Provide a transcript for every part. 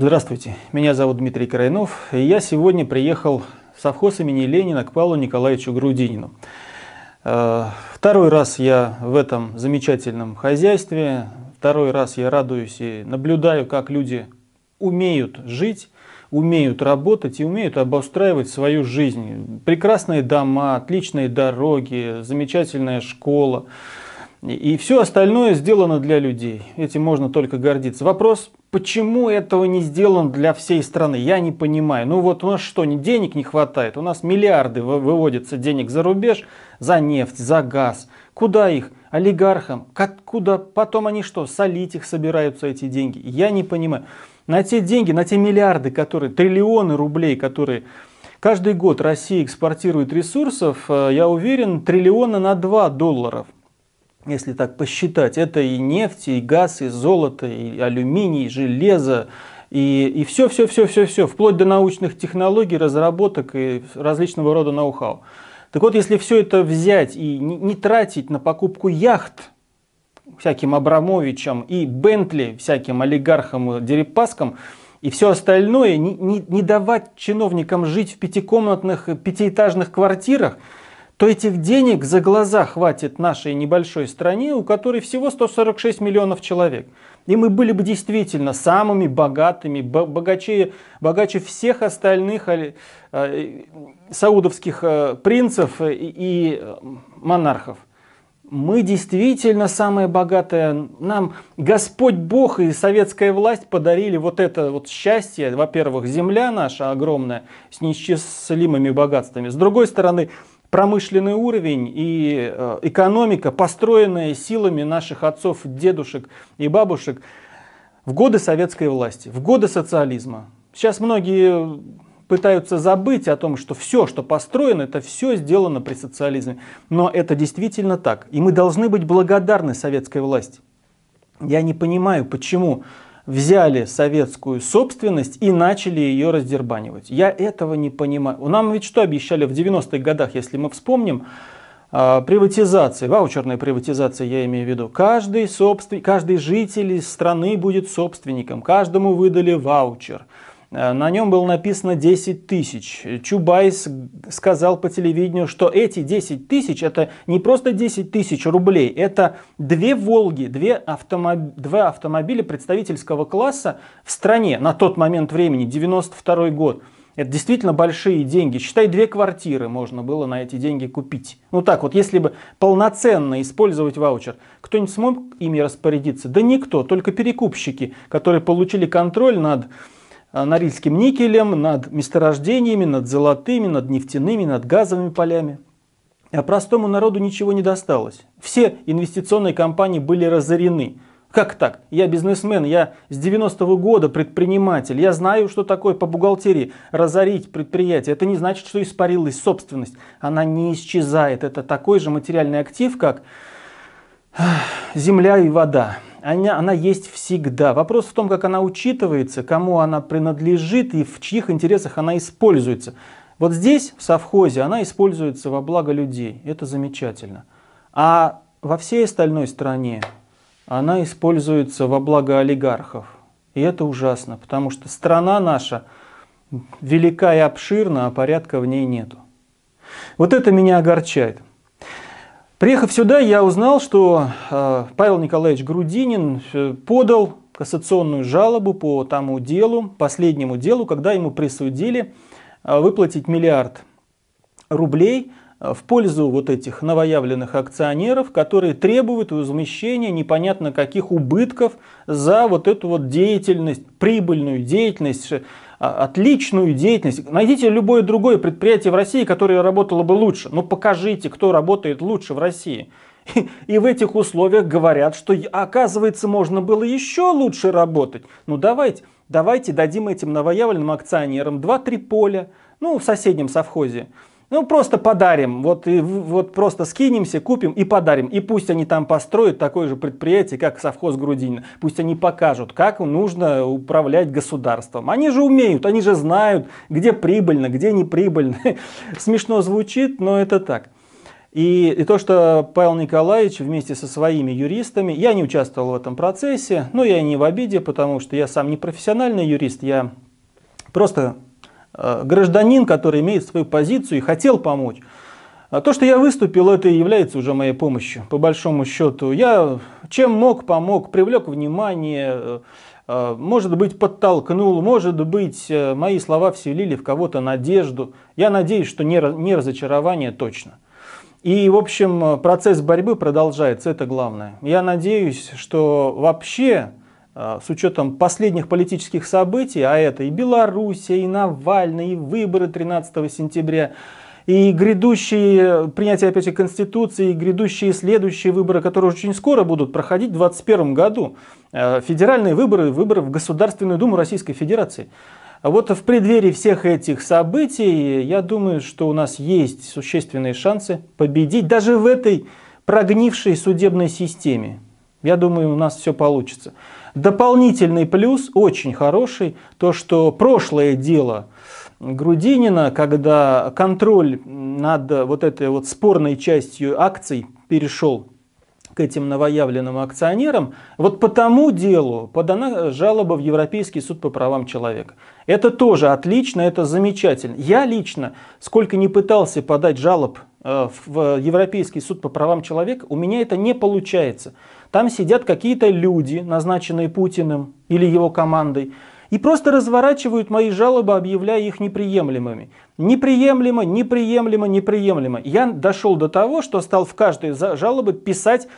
Здравствуйте, меня зовут Дмитрий Крайнов, и я сегодня приехал в совхоз имени Ленина к Павлу Николаевичу Грудинину. Э, второй раз я в этом замечательном хозяйстве, второй раз я радуюсь и наблюдаю, как люди умеют жить, умеют работать и умеют обустраивать свою жизнь. Прекрасные дома, отличные дороги, замечательная школа – и все остальное сделано для людей. Этим можно только гордиться. Вопрос, почему этого не сделано для всей страны, я не понимаю. Ну вот у нас что, денег не хватает? У нас миллиарды выводятся денег за рубеж, за нефть, за газ. Куда их? Олигархам. Куда? Потом они что, солить их собираются эти деньги? Я не понимаю. На те деньги, на те миллиарды, которые, триллионы рублей, которые каждый год Россия экспортирует ресурсов, э, я уверен, триллиона на 2 долларов – если так посчитать, это и нефть, и газ, и золото, и алюминий, и железо, и, и все, все, все, все, все, вплоть до научных технологий, разработок и различного рода ноу-хау. Так вот, если все это взять и не, тратить на покупку яхт всяким Абрамовичам и Бентли всяким олигархам и дерипаскам, и все остальное, не, не, не давать чиновникам жить в пятикомнатных, пятиэтажных квартирах – то этих денег за глаза хватит нашей небольшой стране, у которой всего 146 миллионов человек. И мы были бы действительно самыми богатыми, богаче, богаче всех остальных э, э, саудовских э, принцев и монархов. Мы действительно самые богатые. Нам Господь Бог и советская власть подарили вот это вот счастье. Во-первых, земля наша огромная с неисчислимыми богатствами. С другой стороны, промышленный уровень и э, экономика, построенная силами наших отцов, дедушек и бабушек в годы советской власти, в годы социализма. Сейчас многие пытаются забыть о том, что все, что построено, это все сделано при социализме. Но это действительно так. И мы должны быть благодарны советской власти. Я не понимаю, почему взяли советскую собственность и начали ее раздербанивать. Я этого не понимаю. Нам ведь что обещали в 90-х годах, если мы вспомним, а, приватизации, ваучерная приватизация, я имею в виду, каждый, собствен... каждый житель страны будет собственником, каждому выдали ваучер – Э, на нем было написано 10 тысяч. Чубайс сказал по телевидению, что эти 10 тысяч это не просто 10 тысяч рублей, это две «Волги», две автомоб... два автомобиля представительского класса в стране на тот момент времени, 92 год. Это действительно большие деньги. Считай, две квартиры можно было на эти деньги купить. Ну так вот, если бы полноценно использовать ваучер, кто-нибудь смог ими распорядиться? Да никто, только перекупщики, которые получили контроль над Э, норильским никелем, над месторождениями, над золотыми, над нефтяными, над газовыми полями. А простому народу ничего не досталось. Все инвестиционные компании были разорены. Как так? Я бизнесмен, я с 90-го года предприниматель, я знаю, что такое по бухгалтерии разорить предприятие. Это не значит, что испарилась собственность. Она не исчезает. Это такой же материальный актив, как земля и вода она, она есть всегда. Вопрос в том, как она учитывается, кому она принадлежит и в чьих интересах она используется. Вот здесь, в совхозе, она используется во благо людей. Это замечательно. А во всей остальной стране она используется во благо олигархов. И это ужасно, потому что страна наша велика и обширна, а порядка в ней нету. Вот это меня огорчает. Приехав сюда, я узнал, что э, Павел Николаевич Грудинин э, подал кассационную жалобу по тому делу, последнему делу, когда ему присудили э, выплатить миллиард рублей – Э, в пользу вот этих новоявленных акционеров, которые требуют возмещения непонятно каких убытков за вот эту вот деятельность, прибыльную деятельность, э, отличную деятельность. Найдите любое другое предприятие в России, которое работало бы лучше. Но ну, покажите, кто работает лучше в России. И в этих условиях говорят, что оказывается можно было еще лучше работать. Ну давайте, давайте дадим этим новоявленным акционерам 2-3 поля, ну в соседнем совхозе. Ну, просто подарим, вот, и, вот просто скинемся, купим и подарим. И пусть они там построят такое же предприятие, как совхоз Грудинина. Пусть они покажут, как нужно управлять государством. Они же умеют, они же знают, где прибыльно, где неприбыльно. Смешно звучит, но это так. И, и то, что Павел Николаевич вместе со своими юристами, я не участвовал в этом процессе, но я не в обиде, потому что я сам не профессиональный юрист, я просто Э, гражданин, который имеет свою позицию и хотел помочь. А то, что я выступил, это и является уже моей помощью, по большому счету. Я чем мог, помог, привлек внимание, э, э, может быть, подтолкнул, может быть, мои слова вселили в кого-то надежду. Я надеюсь, что не, не разочарование точно. И, в общем, процесс борьбы продолжается, это главное. Я надеюсь, что вообще Э, с учетом последних политических событий, а это и Белоруссия, и Навальный, и выборы 13 сентября, и грядущие принятие опять же Конституции, и грядущие следующие выборы, которые очень скоро будут проходить в 2021 году, э, федеральные выборы, выборы в Государственную Думу Российской Федерации. Вот в преддверии всех этих событий, я думаю, что у нас есть существенные шансы победить даже в этой прогнившей судебной системе. Я думаю, у нас все получится. Дополнительный плюс, очень хороший, то, что прошлое дело Грудинина, когда контроль над вот этой вот спорной частью акций перешел к этим новоявленным акционерам, вот по тому делу подана жалоба в Европейский суд по правам человека. Это тоже отлично, это замечательно. Я лично, сколько не пытался подать жалоб э, в Европейский суд по правам человека, у меня это не получается. Там сидят какие-то люди, назначенные Путиным или его командой, и просто разворачивают мои жалобы, объявляя их неприемлемыми. Неприемлемо, неприемлемо, неприемлемо. Я дошел до того, что стал в каждой жалобы писать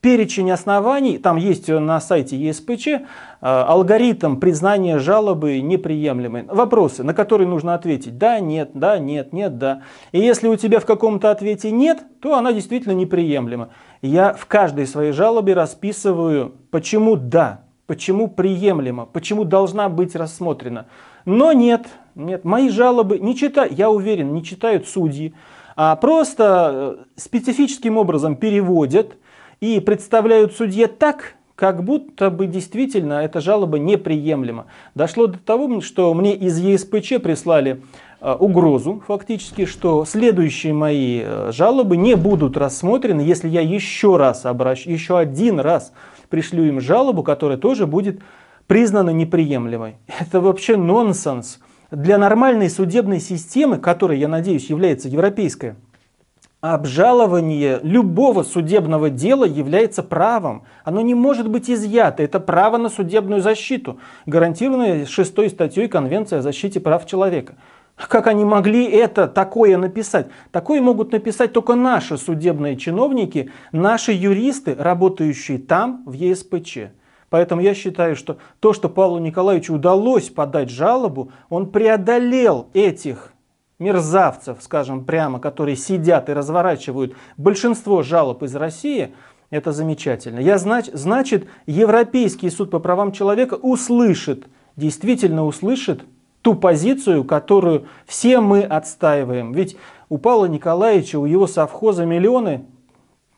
перечень оснований, там есть на сайте ЕСПЧ, э, алгоритм признания жалобы неприемлемой. Вопросы, на которые нужно ответить да, нет, да, нет, нет, да. И если у тебя в каком-то ответе нет, то она действительно неприемлема я в каждой своей жалобе расписываю, почему да, почему приемлемо, почему должна быть рассмотрена. Но нет, нет, мои жалобы не читают, я уверен, не читают судьи, а просто э, специфическим образом переводят и представляют судье так, как будто бы действительно эта жалоба неприемлема. Дошло до того, что мне из ЕСПЧ прислали Э, угрозу фактически, что следующие мои э, жалобы не будут рассмотрены, если я еще раз обращу, еще один раз пришлю им жалобу, которая тоже будет признана неприемлемой. Это вообще нонсенс. Для нормальной судебной системы, которая, я надеюсь, является европейской. Обжалование любого судебного дела является правом. Оно не может быть изъято. Это право на судебную защиту, гарантированное шестой статьей Конвенции о защите прав человека. Как они могли это такое написать? Такое могут написать только наши судебные чиновники, наши юристы, работающие там, в ЕСПЧ. Поэтому я считаю, что то, что Павлу Николаевичу удалось подать жалобу, он преодолел этих мерзавцев, скажем прямо, которые сидят и разворачивают большинство жалоб из России, это замечательно. Я знач, значит, Европейский суд по правам человека услышит, действительно услышит ту позицию, которую все мы отстаиваем. Ведь у Павла Николаевича, у его совхоза миллионы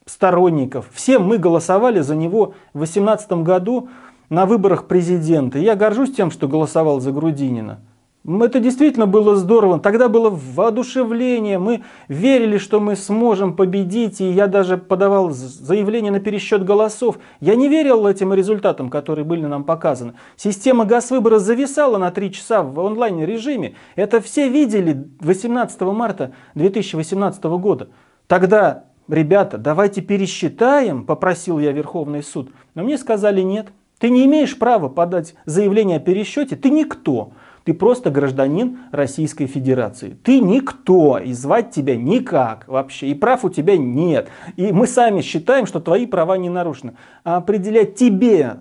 сторонников. Все мы голосовали за него в 2018 году на выборах президента. Я горжусь тем, что голосовал за Грудинина. Ну, это действительно было здорово. Тогда было воодушевление. Мы верили, что мы сможем победить. И я даже подавал заявление на пересчет голосов. Я не верил этим результатам, которые были нам показаны. Система газ зависала на 3 часа в онлайн-режиме. Это все видели 18 марта 2018 года. Тогда, ребята, давайте пересчитаем, попросил я Верховный суд. Но мне сказали нет. Ты не имеешь права подать заявление о пересчете, ты никто. Ты просто гражданин Российской Федерации. Ты никто, и звать тебя никак вообще, и прав у тебя нет. И мы сами считаем, что твои права не нарушены. А определять тебе,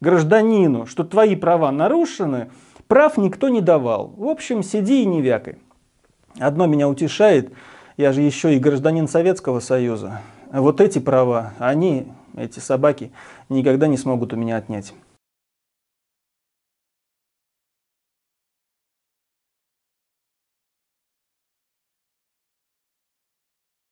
гражданину, что твои права нарушены, прав никто не давал. В общем, сиди и не вякай. Одно меня утешает, я же еще и гражданин Советского Союза. Вот эти права, они, эти собаки, никогда не смогут у меня отнять.